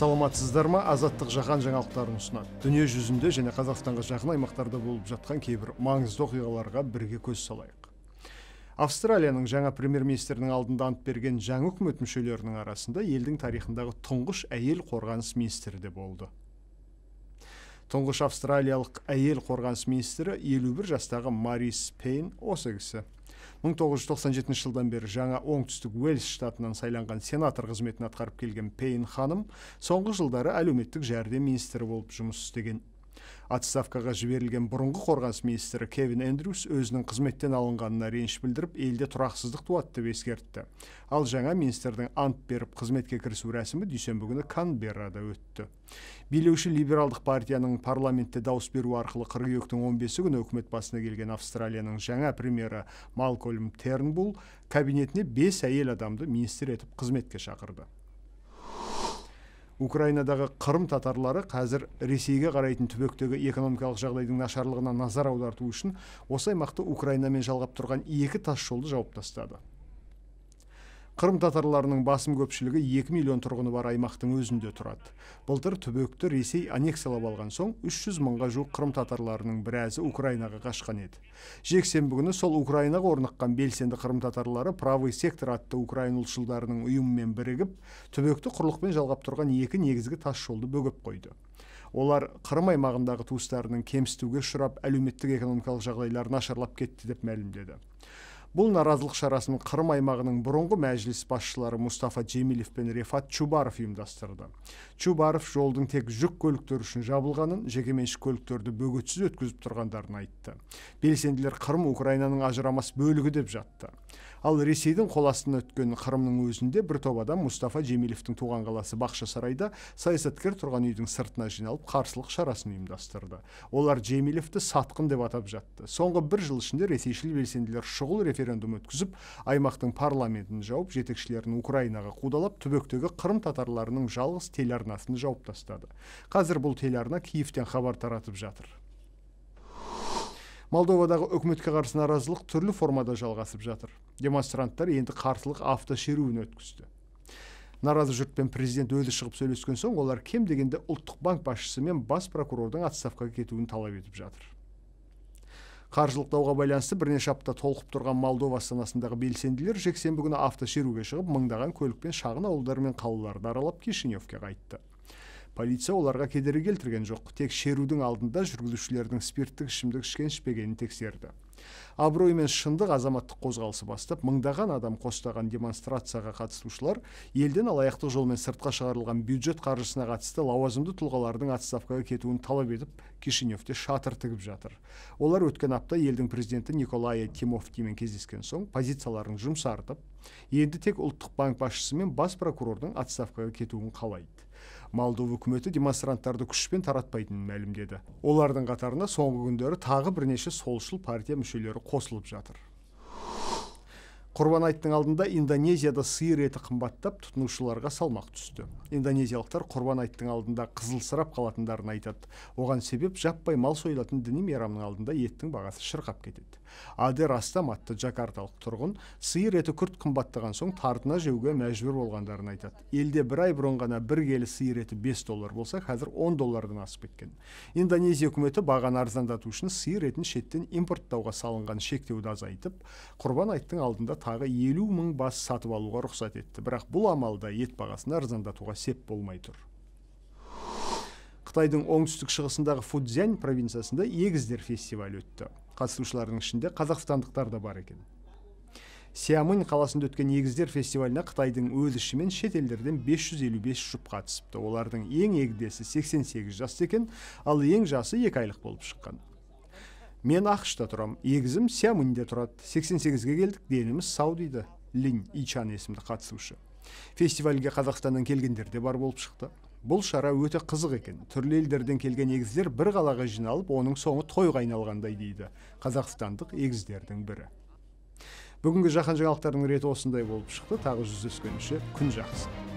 саламатсыздар ма азаттық жаһан жаңалықтарын ұсынады дүние жүзінде және қазақстанға жақын аймақтарда болып жатқан кейбір маңызды оқиғаларға бірге көз салайық австралияның жаңа премьер министрінің алдында ант берген жаңа үкімет мүшелерінің арасында елдің тарихындағы тұңғыш әйел қорғаныс министрі де болды тұңғыш австралиялық әйел қорғаныс министрі 51 жастағы марис пейн осы кісі 1997 жылдан бері жаңа оңтүстік уэльс штатынан сайланған сенатор қызметін атқарып келген пейн ханым соңғы жылдары әлеуметтік жәрдем министрі болып жұмыс істеген отставкаға жіберілген бұрынғы қорғаныс министрі кевин эндрюс өзінің қызметтен алынғанына реніш білдіріп елде тұрақсыздық туады деп ескертті ал жаңа министрдің ант беріп қызметке кірісу рәсімі дүйсенбі күні канберрада өтті билеуші либералдық партияның парламентте дауыс беру арқылы қыркүйектің бесі күні үкімет басына келген австралияның жаңа премьері малкольм тернбул кабинетіне бес әйел адамды министр етіп қызметке шақырды украинадағы қырым татарлары қазір ресейге қарайтын түбектегі экономикалық жағдайдың нашарлығына назар аударту үшін осы аймақты украинамен жалғап тұрған екі тас жолды жауып тастады қырым татарларының басым көпшілігі 2 миллион тұрғыны бар аймақтың өзінде тұрады былтыр түбекті ресей аннексиялап алған соң 300 мыңға жуық қырым татарларының біразы украинаға қашқан еді жексенбі күні сол украинаға орныққан белсенді қырым татарлары правый сектор атты украин ұлтшылдарының ұйымымен бірігіп түбекті құрлықпен жалғап тұрған екі негізгі тас жолды бөгеп қойды олар қырым аймағындағы туыстарының кемсітуге ұшырап әлеуметтік экономикалық жағдайлары нашарлап кетті деп мәлімдеді бұл наразылық шарасын қырым аймағының бұрынғы мәжіліс басшылары мұстафа джемилев пен рефат чубаров ұйымдастырды чубаров жолдың тек жүк көліктері үшін жабылғанын жекеменшік көліктерді бөгетсіз өткізіп тұрғандарын айтты белсенділер қырым украинаның ажырамас бөлігі деп жатты ал ресейдің қол астына өткен қырымның өзінде бір топ адам мұстафа джемилевтің туған қаласы бақшасарайда саясаткер тұрған үйдің сыртына жиналып қарсылық шарасын ұйымдастырды олар джемилевті сатқын деп атап жатты соңғы бір жыл ішінде ресейшіл белсенділер шұғыл референдум өткізіп аймақтың парламентін жауып жетекшілерін украинаға қудалап түбектегі қырым татарларының жалғыз телеарнасын жауып тастады қазір бұл телеарна киевтен хабар таратып жатыр молдовадағы үкіметке қарсы наразылық түрлі формада жалғасып жатыр демонстранттар енді қарсылық автошеруін өткізді наразы жұртпен президент өзі шығып сөйлескен соң олар кем дегенде ұлттық банк басшысы мен бас прокурордың отставкаға кетуін талап етіп жатыр қаржылық дауға байланысты бірнеше апта толқып тұрған молдова астанасындағы белсенділер жексенбі күні автошеруге шығып мыңдаған көлікпен шағын ауылдар мен қалаларды аралап кишиневке қайтты полиция оларға кедергі келтірген жоқ тек шерудің алдында жүргізушілердің спирттік ішімдік ішкен ішпегенін тексерді абырой мен шындық азаматтық қозғалысы бастап мыңдаған адам қостаған демонстрацияға қатысушылар елден алаяқтық жолмен сыртқа шығарылған бюджет қаржысына қатысты лауазымды тұлғалардың отставкаға кетуін талап етіп кишиневте шатыр тігіп жатыр олар өткен апта елдің президенті николай тимофтимен кездескен соң позицияларын жұмсартып енді тек ұлттық банк басшысы мен бас прокурордың отставкаға кетуін қалайды молдова үкіметі демонстранттарды күшпен таратпайтынын мәлімдеді олардың қатарына соңғы күндері тағы бірнеше солшыл партия мүшелері қосылып жатыр құрбан айттың алдында индонезияда сиыр еті қымбаттап тұтынушыларға салмақ түсті индонезиялықтар құрбан айттың алдында қызылсырап қалатындарын айтады оған себеп жаппай мал сойлатын діни мейрамның алдында еттің бағасы шырқап кетеді адер астам атты джакарталық тұрғын сиыр еті күрт қымбаттаған соң тартына жеуге мәжбүр болғандарын айтады елде бір ай бұрын ғана бір келі сиыр еті 5 доллар болса қазір 10 доллардан асып кеткен индонезия үкіметі бағаны арзандату үшін сиыр етін шеттен импорттауға салынған шектеуді азайтып құрбан айттың алдында тағы елу мың бас сатып алуға рұқсат етті бірақ бұл амалда ет бағасын арзандатуға сеп болмай тұр қытайдың оңтүстік шығысындағы фудзянь провинциясында егіздер фестивалі өтті қатысушылардың ішінде қазақстандықтар да бар екен сиамынь қаласында өткен егіздер фестиваліне қытайдың өз ішімен шет елдерден 555 жұп қатысыпты олардың ең егдесі 88 жаста екен ал ең жасы екі айлық болып шыққан мен ақшта тұрам, тұрамын егізім үнде тұрады 88-ге келдік деніміз сау дейді лин ичан есімді қатысушы фестивальге қазақстаннан келгендер де бар болып шықты бұл шара өте қызық екен түрлі елдерден келген егіздер бір қалаға жиналып оның соңы тойға айналғандай дейді қазақстандық егіздердің бірі бүгінгі жаһан жаңалықтарының реті осындай болып шықты тағы жүздескенше күн жақсы